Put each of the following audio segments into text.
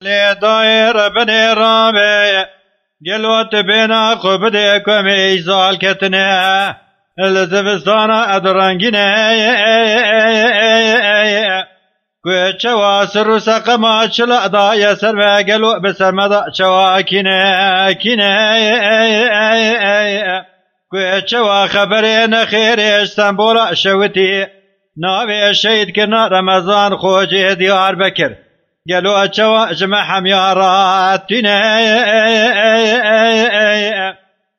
لدای ربن رابه گلوت بینا خوب ده کم ایزال کتنه لزبستان ادرنگینه که چوا سر سقما چل ادای سر و گلو بسمدا چوا کینه کینه که چوا خبر نخیر استنبول شوتی ناوی شهید کنا رمضان خوجه دیار بکر قالوا أتوا جماعهم يا راتنا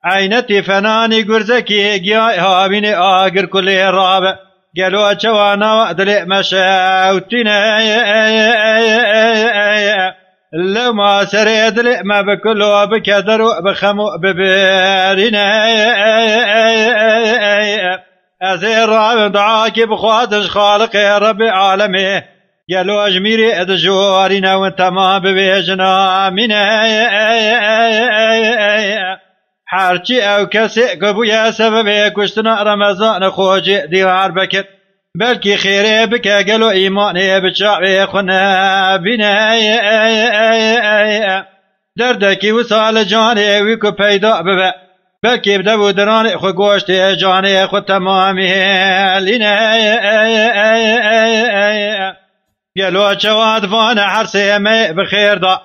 عينتي فناني قرزكي جاي هابيني آقر كل رابع قالوا أتوا أنا دلي مشاوتنا لو ما سريت دلي ما بكلوا بكدروا بخموا ببيرنا أزير رابع دعاكي بخواتش خالقي ربي عالمي گلو اجمیری اد جواری نو تمام ببیجنا من حرچی او کسی که بویا سبب کشتنا رمضان خوجی دیوار بکت بلکی خیره بکه گلو ایمانه بچاوی خونه اي دردکی و سال جانه وی که پیدا ببه بلکی بده و دران خو گوشت اي اي تمامی لینه قالوا جواد فان عرسي ما بخير دا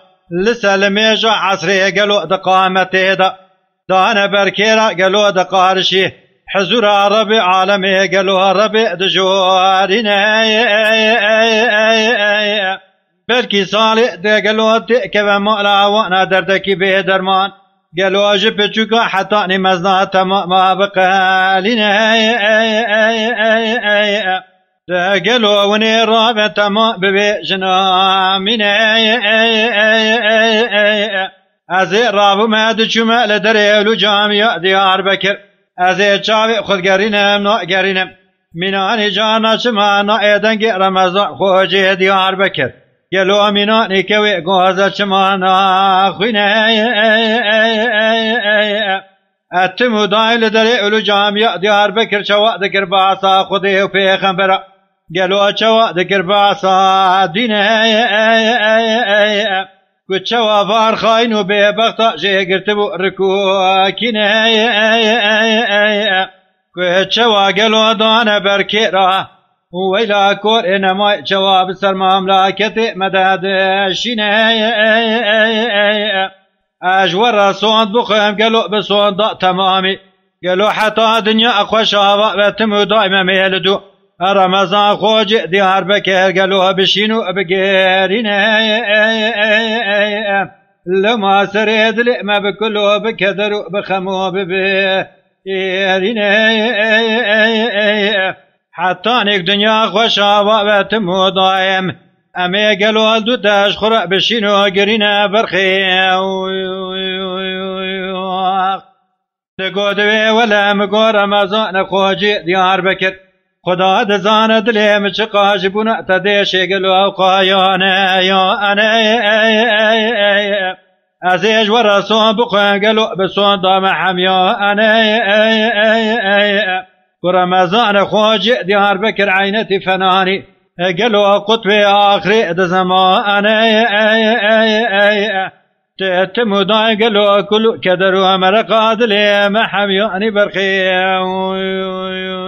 لسلمی جا عصره گلو دا قامته دا حزور عربي گلو قالوا عربي حزور اي اي اي اي اي بركي صالي دا قالوا تکه و مالا وانا دردکی به درمان قالوا واجب تشوكا حطاني مزنا تمام بقالين اي اي اي اي اي, اي, اي, اي تما جنا دەگەلۆ ونێ ڕابێتەمە ببێ ژنامینێ ئەزێ ڕابمە دچوومە لە دەرێل و جامیە دیار بەکرد ئەزێ چاوێ خودگەرینم نۆگەرینم مینانی جانەچمە نائێدەنگی ڕەمەزە خۆجێ دیار بکرد گەلۆ مینانی کەوێ گۆزە چمانە خوینە ئەتم و اتمو دایل دەرێ اولو جامیە دیار بکر چەوە دەکرد باسا خودێ و پێخەمبەرە قالوا اتشوا ذكر بعصا دينا كتشوا فار خاين وبيبغطا جي قرتبو ركوكينا كتشوا قالوا دانا بركيرا ويلا كور انا إنما جواب سر مملكة مداد شينا أجور صوت بخيم قالوا بصوت تمامي قالوا حتى دنيا أخوش هواء بتمو دائما ميلدو رمضان خوج دي هربا كهرقلوها بشينو بقهرين لما سريد لئم بكله بكدر بخمو ببيرين حتى نك دنيا خوشا وابتمو دائم امي گلو دو داش تشخر بشينو قرينا برخي دقودوي ولا مقور رمضان خوج ديار بكر خدا دزانه دلیم چه قاش بونه تا دیشه گلو او قایانه یا انه از ایج و رسان بخوان گلو بسان دام حمیا انه ورمزان خواج ديار بكر عينتي فناني قالوا قطبي آخري ده زمان تتمو داي قالوا كل كدروا مرقاد لي محم يعني برخي